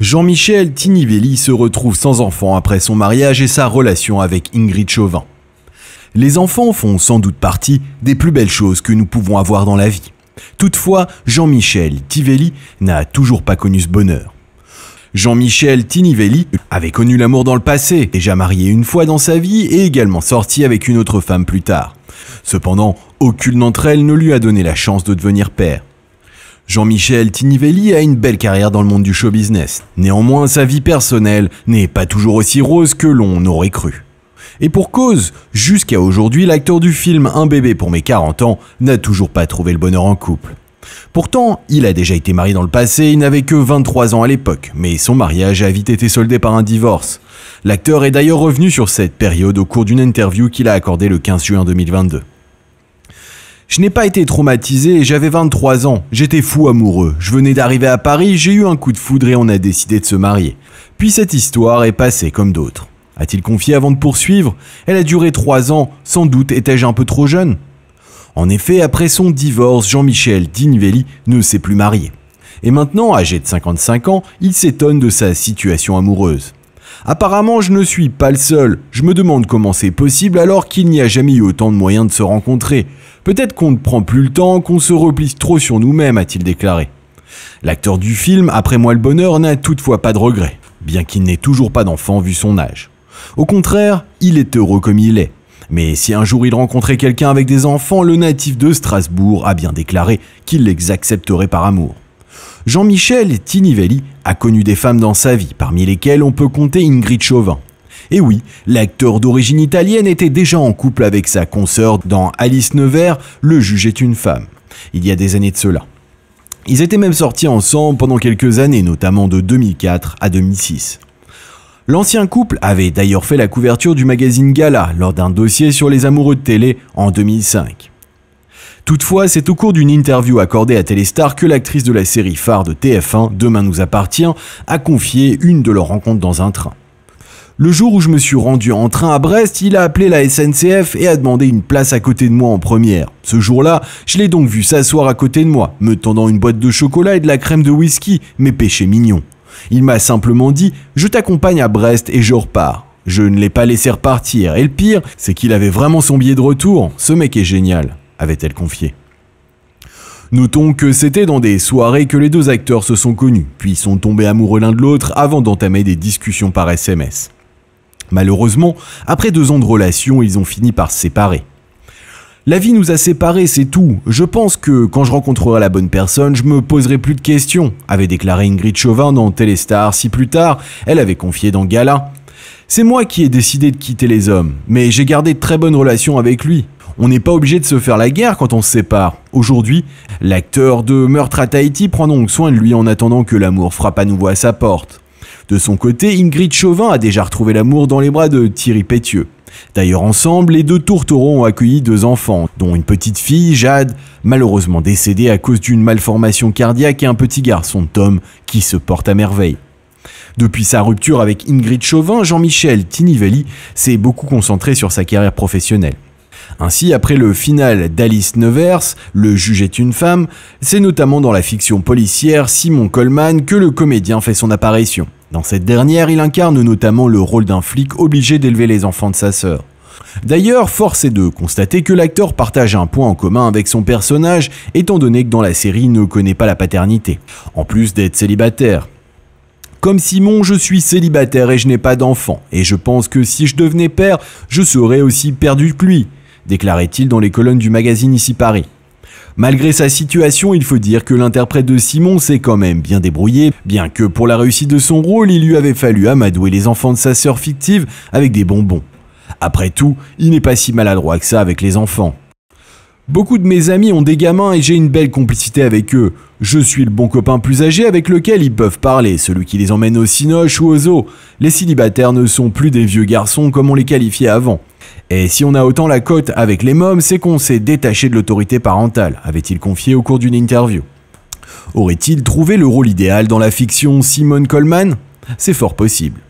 Jean-Michel Tinivelli se retrouve sans enfant après son mariage et sa relation avec Ingrid Chauvin. Les enfants font sans doute partie des plus belles choses que nous pouvons avoir dans la vie. Toutefois, Jean-Michel Tinivelli n'a toujours pas connu ce bonheur. Jean-Michel Tinivelli avait connu l'amour dans le passé, déjà marié une fois dans sa vie et également sorti avec une autre femme plus tard. Cependant, aucune d'entre elles ne lui a donné la chance de devenir père. Jean-Michel Tinivelli a une belle carrière dans le monde du show business. Néanmoins, sa vie personnelle n'est pas toujours aussi rose que l'on aurait cru. Et pour cause, jusqu'à aujourd'hui, l'acteur du film Un bébé pour mes 40 ans n'a toujours pas trouvé le bonheur en couple. Pourtant, il a déjà été marié dans le passé, il n'avait que 23 ans à l'époque, mais son mariage a vite été soldé par un divorce. L'acteur est d'ailleurs revenu sur cette période au cours d'une interview qu'il a accordée le 15 juin 2022. Je n'ai pas été traumatisé, j'avais 23 ans, j'étais fou amoureux. Je venais d'arriver à Paris, j'ai eu un coup de foudre et on a décidé de se marier. Puis cette histoire est passée comme d'autres. A-t-il confié avant de poursuivre Elle a duré 3 ans, sans doute étais-je un peu trop jeune En effet, après son divorce, Jean-Michel Dignivelli ne s'est plus marié. Et maintenant, âgé de 55 ans, il s'étonne de sa situation amoureuse. Apparemment, je ne suis pas le seul. Je me demande comment c'est possible alors qu'il n'y a jamais eu autant de moyens de se rencontrer. Peut-être qu'on ne prend plus le temps, qu'on se replie trop sur nous-mêmes, a-t-il déclaré. L'acteur du film, après moi le bonheur, n'a toutefois pas de regrets, bien qu'il n'ait toujours pas d'enfant vu son âge. Au contraire, il est heureux comme il est. Mais si un jour il rencontrait quelqu'un avec des enfants, le natif de Strasbourg a bien déclaré qu'il les accepterait par amour. Jean-Michel Tinivelli a connu des femmes dans sa vie, parmi lesquelles on peut compter Ingrid Chauvin. Et oui, l'acteur d'origine italienne était déjà en couple avec sa consort dans Alice Nevers, Le juge est une femme, il y a des années de cela. Ils étaient même sortis ensemble pendant quelques années, notamment de 2004 à 2006. L'ancien couple avait d'ailleurs fait la couverture du magazine Gala lors d'un dossier sur les amoureux de télé en 2005. Toutefois, c'est au cours d'une interview accordée à Téléstar que l'actrice de la série phare de TF1, Demain nous appartient, a confié une de leurs rencontres dans un train. Le jour où je me suis rendu en train à Brest, il a appelé la SNCF et a demandé une place à côté de moi en première. Ce jour-là, je l'ai donc vu s'asseoir à côté de moi, me tendant une boîte de chocolat et de la crème de whisky, mes péchés mignons. Il m'a simplement dit Je t'accompagne à Brest et je repars. Je ne l'ai pas laissé repartir, et le pire, c'est qu'il avait vraiment son billet de retour, ce mec est génial avait-elle confié. Notons que c'était dans des soirées que les deux acteurs se sont connus, puis sont tombés amoureux l'un de l'autre avant d'entamer des discussions par SMS. Malheureusement, après deux ans de relation, ils ont fini par se séparer. La vie nous a séparés, c'est tout. Je pense que quand je rencontrerai la bonne personne, je me poserai plus de questions, avait déclaré Ingrid Chauvin dans Téléstar si plus tard elle avait confié dans Gala. C'est moi qui ai décidé de quitter les hommes, mais j'ai gardé de très bonnes relations avec lui. On n'est pas obligé de se faire la guerre quand on se sépare. Aujourd'hui, l'acteur de Meurtre à Tahiti prend donc soin de lui en attendant que l'amour frappe à nouveau à sa porte. De son côté, Ingrid Chauvin a déjà retrouvé l'amour dans les bras de Thierry Pétieux. D'ailleurs, ensemble, les deux tourtereaux ont accueilli deux enfants, dont une petite fille, Jade, malheureusement décédée à cause d'une malformation cardiaque, et un petit garçon, Tom, qui se porte à merveille. Depuis sa rupture avec Ingrid Chauvin, Jean-Michel Tinivelli s'est beaucoup concentré sur sa carrière professionnelle. Ainsi, après le final d'Alice Nevers, Le juge est une femme, c'est notamment dans la fiction policière Simon Coleman que le comédien fait son apparition. Dans cette dernière, il incarne notamment le rôle d'un flic obligé d'élever les enfants de sa sœur. D'ailleurs, force est de constater que l'acteur partage un point en commun avec son personnage, étant donné que dans la série il ne connaît pas la paternité, en plus d'être célibataire. Comme Simon, je suis célibataire et je n'ai pas d'enfant, et je pense que si je devenais père, je serais aussi perdu que lui déclarait-il dans les colonnes du magazine Ici Paris. Malgré sa situation, il faut dire que l'interprète de Simon s'est quand même bien débrouillé, bien que pour la réussite de son rôle, il lui avait fallu amadouer les enfants de sa sœur fictive avec des bonbons. Après tout, il n'est pas si maladroit que ça avec les enfants. Beaucoup de mes amis ont des gamins et j'ai une belle complicité avec eux. Je suis le bon copain plus âgé avec lequel ils peuvent parler, celui qui les emmène au cinoche ou aux zoo. Les célibataires ne sont plus des vieux garçons comme on les qualifiait avant. Et si on a autant la cote avec les mômes, c'est qu'on s'est détaché de l'autorité parentale, avait-il confié au cours d'une interview. Aurait-il trouvé le rôle idéal dans la fiction Simone Coleman C'est fort possible.